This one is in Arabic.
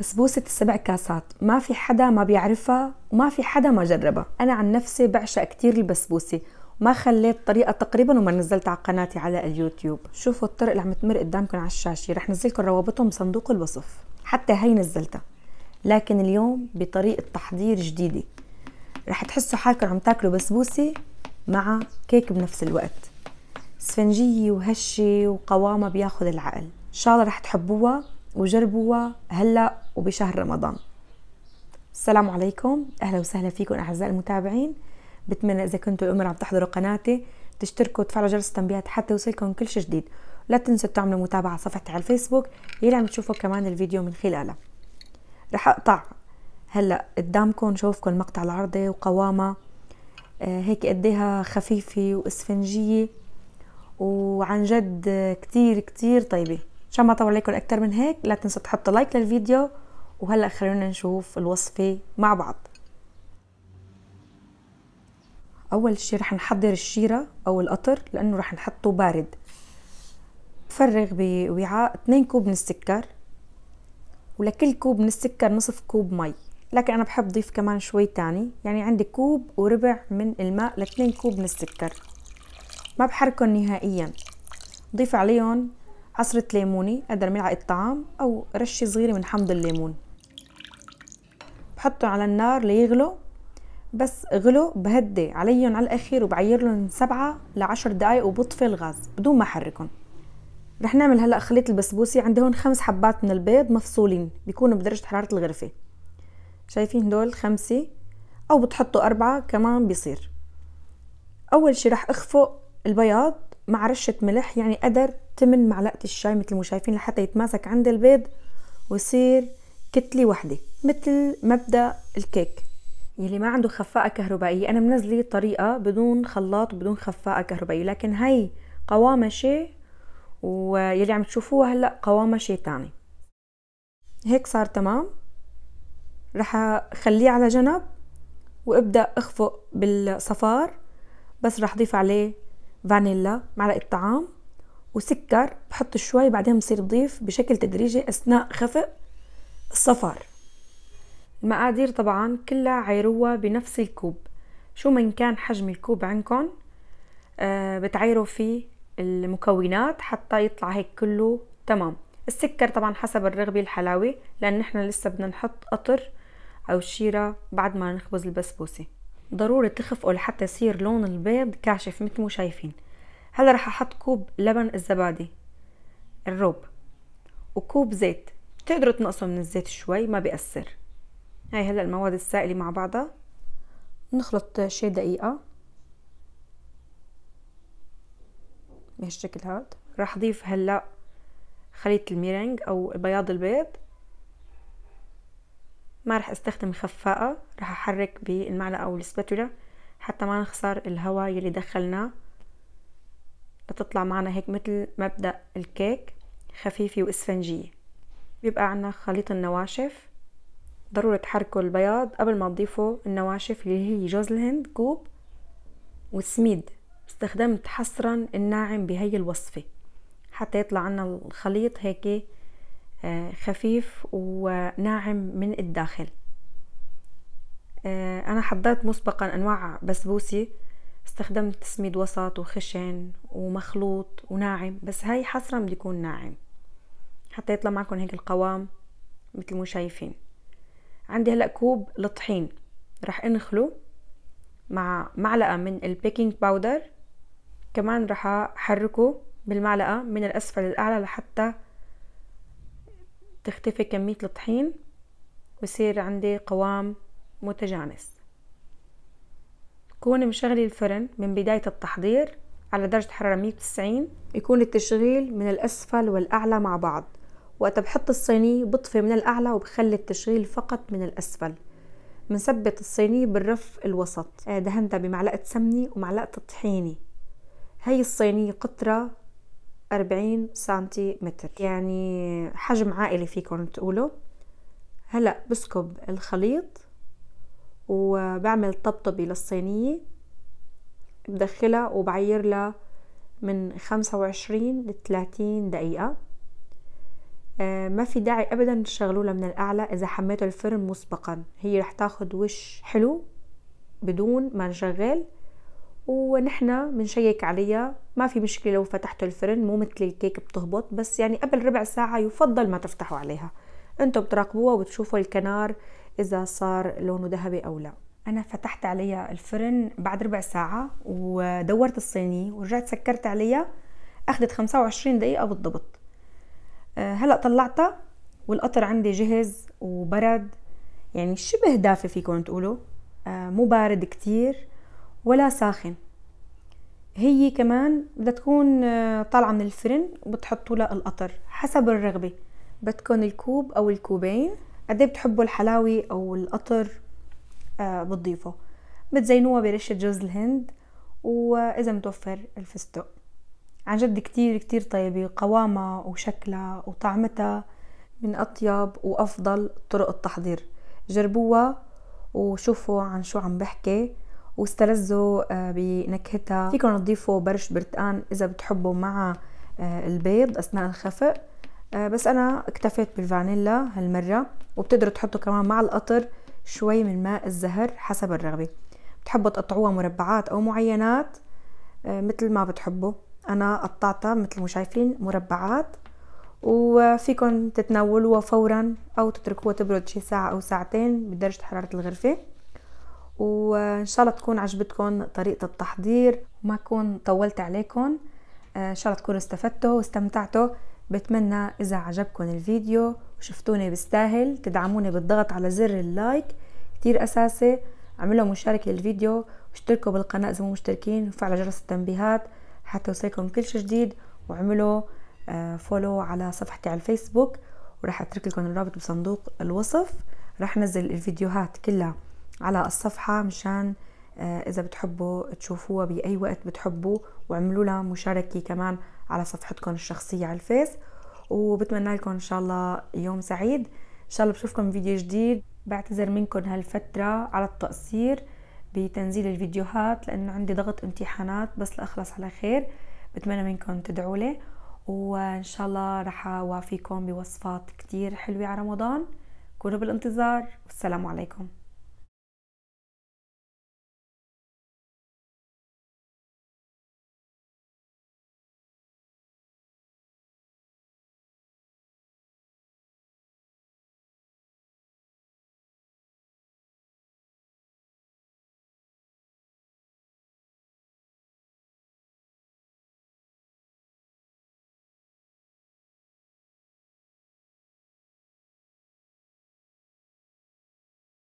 بسبوسة السبع كاسات ما في حدا ما بيعرفها وما في حدا ما جربها أنا عن نفسي بعشق كتير البسبوسة ما خليت طريقة تقريبا وما نزلت على قناتي على اليوتيوب شوفوا الطرق اللي عم تمر قدامكم على الشاشة رح نزلكم روابطهم بصندوق الوصف حتى هي نزلتها لكن اليوم بطريقة تحضير جديدة رح تحسوا حالكم عم تاكلوا بسبوسة مع كيك بنفس الوقت سفنجية وهشة وقوامة بياخد العقل إن شاء الله رح تحبوها وجربوها هلا وبشهر رمضان السلام عليكم اهلا وسهلا فيكم اعزائي المتابعين بتمنى اذا كنتوا الامر عم تحضروا قناتي تشتركوا وتفعلوا جرس التنبيهات حتى يوصلكم كل شيء جديد لا تنسوا تعملوا متابعه صفحتي على الفيسبوك يلي عم تشوفوا كمان الفيديو من خلالها رح اقطع هلا قدامكم شوفكم المقطع العرضي وقوامه آه، هيك قديها خفيفه واسفنجيه وعن جد كتير كتير طيبه عشان ما اطول عليكم اكتر من هيك لا تنسوا تحطوا لايك للفيديو وهلا خلونا نشوف الوصفه مع بعض اول شيء رح نحضر الشيره او القطر لانه رح نحطه بارد بفرغ بوعاء 2 كوب من السكر ولكل كوب من السكر نصف كوب مي لكن انا بحب ضيف كمان شوي تاني يعني عندي كوب وربع من الماء لاتنين كوب من السكر ما بحركهم نهائيا ضيف عليهم عصرة ليموني قدر ملعقة طعام أو رشة صغيرة من حمض الليمون بحطهم على النار ليغلوا بس غلو بهدي عليهم على الأخير وبعير لهم سبعة لعشر دقايق وبطفي الغاز بدون ما أحركهم رح نعمل هلأ خليط البسبوسي عندي هون خمس حبات من البيض مفصولين بيكونوا بدرجة حرارة الغرفة شايفين دول خمسة أو بتحطوا أربعة كمان بيصير أول شي رح أخفق البياض مع رشة ملح يعني قدر تمن معلقة الشاي مثل ما شايفين لحتى يتماسك عند البيض ويصير كتلة وحدة مثل مبدأ الكيك يلي ما عنده خفاقة كهربائية أنا منزلة طريقة بدون خلاط وبدون خفاقة كهربائية لكن هي شيء ويلي عم تشوفوها هلأ شيء تاني هيك صار تمام رح أخليه على جنب وابدأ أخفق بالصفار بس رح ضيف عليه فانيلا معلقة طعام وسكر بحط شوي بعدين بصير بضيف بشكل تدريجي أثناء خفق الصفار المقادير طبعا كلها عيروها بنفس الكوب شو من كان حجم الكوب عندكم آه بتعيروا فيه المكونات حتى يطلع هيك كله تمام السكر طبعا حسب الرغبة الحلاوي لأن نحن لسه بدنا نحط قطر أو شيرة بعد ما نخبز البسبوسة ضروري تخفقوا لحتى يصير لون البيض كاشف مثل ما شايفين هلا رح احط كوب لبن الزبادي الروب وكوب زيت بتقدروا تنقصوا من الزيت شوي ما بيأثر هاي هلا المواد السائلة مع بعضها نخلط شي دقيقة بهالشكل هاد راح اضيف هلا خليط الميرينج او بياض البيض ما رح استخدم خفاقة رح أحرك بالمعلقة أو السباتولا حتى ما نخسر الهواء يلي دخلناه لتطلع معنا هيك مثل مبدأ الكيك خفيفة وإسفنجية بيبقى عنا خليط النواشف ضروري تحركوا البياض قبل ما تضيفوا النواشف اللي هي جوز الهند كوب والسميد استخدمت حصرا الناعم بهي الوصفة حتى يطلع عنا الخليط هيك آه، خفيف وناعم من الداخل آه، أنا حضرت مسبقا أنواع بسبوسي استخدمت سميد وسط وخشن ومخلوط وناعم بس هاي حصرا بده يكون ناعم حتى يطلع معكم هيك القوام مثل ما شايفين عندي هلا كوب الطحين رح انخله مع معلقة من البيكنج باودر كمان رح احركه بالمعلقة من الأسفل للأعلى لحتى تختفي كمية الطحين ويصير عندي قوام متجانس كون مشغلي الفرن من بداية التحضير على درجة حرارة 190 يكون التشغيل من الأسفل والأعلى مع بعض وقت بحط الصينية بطفي من الأعلى وبخلي التشغيل فقط من الأسفل بنثبت الصينية بالرف الوسط دهنتها بمعلقة سمنة ومعلقة طحينة هاي الصينية قطرة 40 سنتيمتر يعني حجم عائلي فيكم تقولوا هلا بسكب الخليط وبعمل طبطبة للصينية بدخلها وبعير لها من 25 ل 30 دقيقة آه ما في داعي ابدا تشغلوا من الاعلى اذا حميتوا الفرن مسبقا هي رح تاخد وش حلو بدون ما نشغل ونحن بنشيك عليها ما في مشكله لو فتحتوا الفرن مو مثل الكيك بتهبط بس يعني قبل ربع ساعه يفضل ما تفتحوا عليها انتم بتراقبوها وبتشوفوا الكنار اذا صار لونه ذهبي او لا انا فتحت عليها الفرن بعد ربع ساعه ودورت الصينيه ورجعت سكرت عليها اخذت 25 دقيقه بالضبط آه، هلا طلعتها والقطر عندي جهز وبرد يعني شبه دافي فيكم تقولوا آه، مو بارد كتير ولا ساخن هي كمان بدها تكون آه، طالعة من الفرن وبتحطوا لها القطر حسب الرغبة بدكم الكوب أو الكوبين قد إيه بتحبوا الحلاوي أو القطر آه، بتضيفه بتزينوها برشة جوز الهند وإذا متوفر الفستق عن جد كتير كتير طيبة قوامها وشكلها وطعمتها من أطيب وأفضل طرق التحضير جربوها وشوفوا عن شو عم بحكي واستلذوا آه، بنكهتها فيكم تضيفوا برش برتقان اذا بتحبوا مع آه، البيض اثناء الخفق آه، بس انا اكتفيت بالفانيلا هالمره وبتقدروا تحطوا كمان مع القطر شوي من ماء الزهر حسب الرغبه بتحبوا تقطعوها مربعات او معينات مثل ما بتحبوا انا قطعتها مثل ما شايفين مربعات وفيكم تتناولوها فورا او تتركوها تبرد شي ساعه او ساعتين بدرجه حراره الغرفه وان شاء الله تكون عجبتكم طريقه التحضير وما اكون طولت عليكم آه، ان شاء الله تكونوا استفدتوا واستمتعتوا بتمنى اذا عجبكم الفيديو وشفتوني بستاهل تدعموني بالضغط على زر اللايك كتير اساسي اعملوا مشاركه للفيديو واشتركوا بالقناه اذا مو مشتركين وفعلوا جرس التنبيهات حتى يوصلكم كل شيء جديد واعملوا فولو آه، على صفحتي على الفيسبوك وراح اترك لكم الرابط بصندوق الوصف راح انزل الفيديوهات كلها على الصفحة مشان آه، إذا بتحبوا تشوفوها بأي وقت بتحبوا وعملوا لها مشاركة كمان على صفحتكم الشخصية على الفيس وبتمنى لكم إن شاء الله يوم سعيد إن شاء الله بشوفكم فيديو جديد بعتذر منكم هالفترة على التقصير بتنزيل الفيديوهات لأنه عندي ضغط امتحانات بس لأخلص على خير بتمنى منكم تدعوا لي وإن شاء الله رح أوافيكم بوصفات كتير حلوة على رمضان كونوا بالانتظار والسلام عليكم